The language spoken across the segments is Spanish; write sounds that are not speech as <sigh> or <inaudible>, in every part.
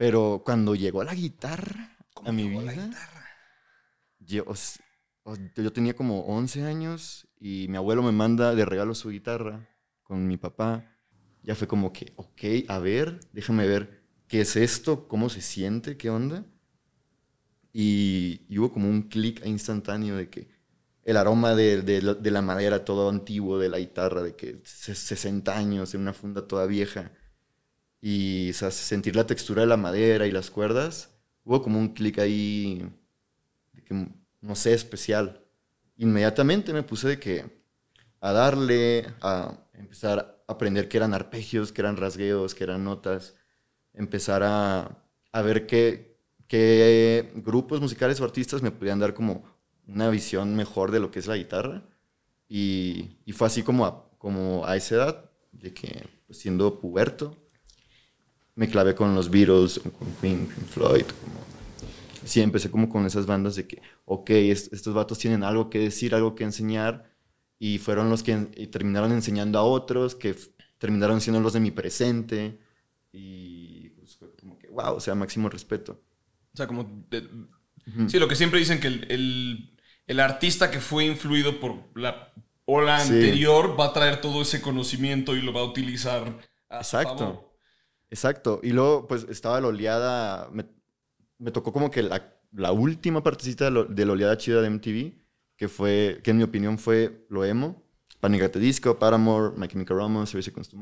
Pero cuando llegó la guitarra a mi vida, yo, yo tenía como 11 años y mi abuelo me manda de regalo su guitarra con mi papá. Ya fue como que, ok, a ver, déjame ver qué es esto, cómo se siente, qué onda. Y, hubo como un clic instantáneo de que el aroma de, de, la madera todo antiguo de la guitarra, de que 60 años en una funda toda vieja, y sentir la textura de la madera y las cuerdas, hubo como un clic ahí, que, no sé, especial. Inmediatamente me puse de que a darle, a empezar a aprender que eran arpegios, que eran rasgueos, que eran notas, empezar a, a ver qué, qué grupos musicales o artistas me podían dar como una visión mejor de lo que es la guitarra. Y, y fue así como a, como a esa edad, de que pues, siendo puberto, me clavé con los Beatles, con Queen, con Floyd. Como... Sí, empecé como con esas bandas de que, ok, estos vatos tienen algo que decir, algo que enseñar, y fueron los que terminaron enseñando a otros, que terminaron siendo los de mi presente, y pues, como que, wow, o sea, máximo respeto. O sea, como... Sí, lo que siempre dicen que el, artista que fue influido por la ola anterior va a traer todo ese conocimiento y lo va a utilizar. Exacto. Exacto. Y luego, pues, estaba la oleada. Me, tocó como que la, última partecita de, la oleada chida de MTV, que fue, que en mi opinión fue lo emo. Panic! Disco, Paramore, My Chemical Romance, Service Against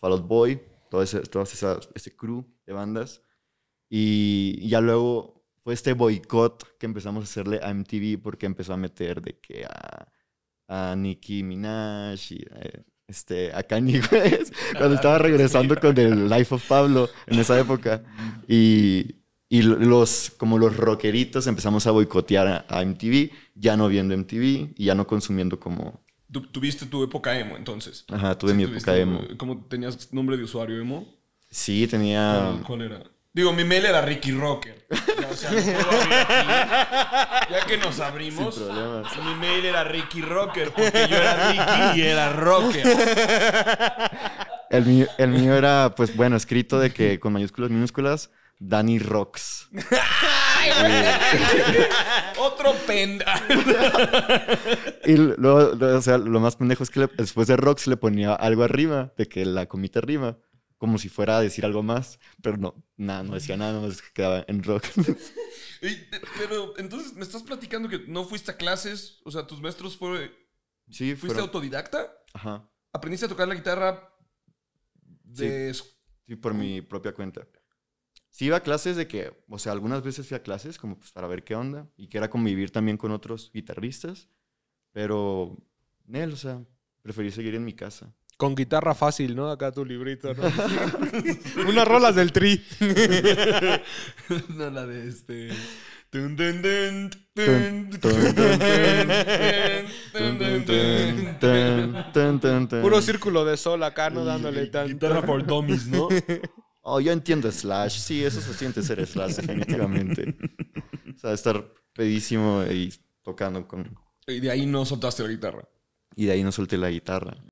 fallout Boy, todo ese, todo esa, ese crew de bandas. Y ya luego fue este boicot que empezamos a hacerle a MTV porque empezó a meter de que a, a Nicki Minaj y... Eh, este, acá ni <laughs> cuando estaba regresando con el Life of Pablo en esa época. Y, los, como los rockeritos empezamos a boicotear a, MTV, ya no viendo MTV y ya no consumiendo como... ¿Tuviste tu época emo entonces? Ajá, tuve mi época emo. ¿Cómo tenías nombre de usuario emo? Sí, tenía... ¿Cuál era? Digo, mi mail era Ricky Rocker. Ya, o sea, ya que nos abrimos, mi mail era Ricky Rocker, porque yo era Ricky y era Rocker. El mío, era, pues bueno, escrito de que con mayúsculas minúsculas, Danny Rocks. <laughs> Otro penda. Y luego, o sea, lo más pendejo es que después de Rocks le ponía algo arriba, de que la comita arriba como si fuera a decir algo más, pero no, nada, no decía nada, nomás quedaba en rock. <laughs> pero entonces, ¿me estás platicando que no fuiste a clases? O sea, tus maestros fueron... Sí, ¿Fuiste autodidacta? Ajá. ¿Aprendiste a tocar la guitarra de... Sí, por mi propia cuenta. Sí iba a clases de que, o sea, algunas veces fui a clases como pues para ver qué onda y que era convivir también con otros guitarristas, pero, Nel, o sea, preferí seguir en mi casa. Con guitarra fácil, ¿no? Acá tu librito, ¿no? Unas rolas del tri. no, la de este. Puro círculo de sol acá, no dándole tanto. Guitarra por dummies, ¿no? Oh, yo entiendo Slash. Sí, eso se siente ser Slash, definitivamente. o sea, estar pedísimo y tocando con. Y de ahí no soltaste la guitarra. Y de ahí no solté la guitarra.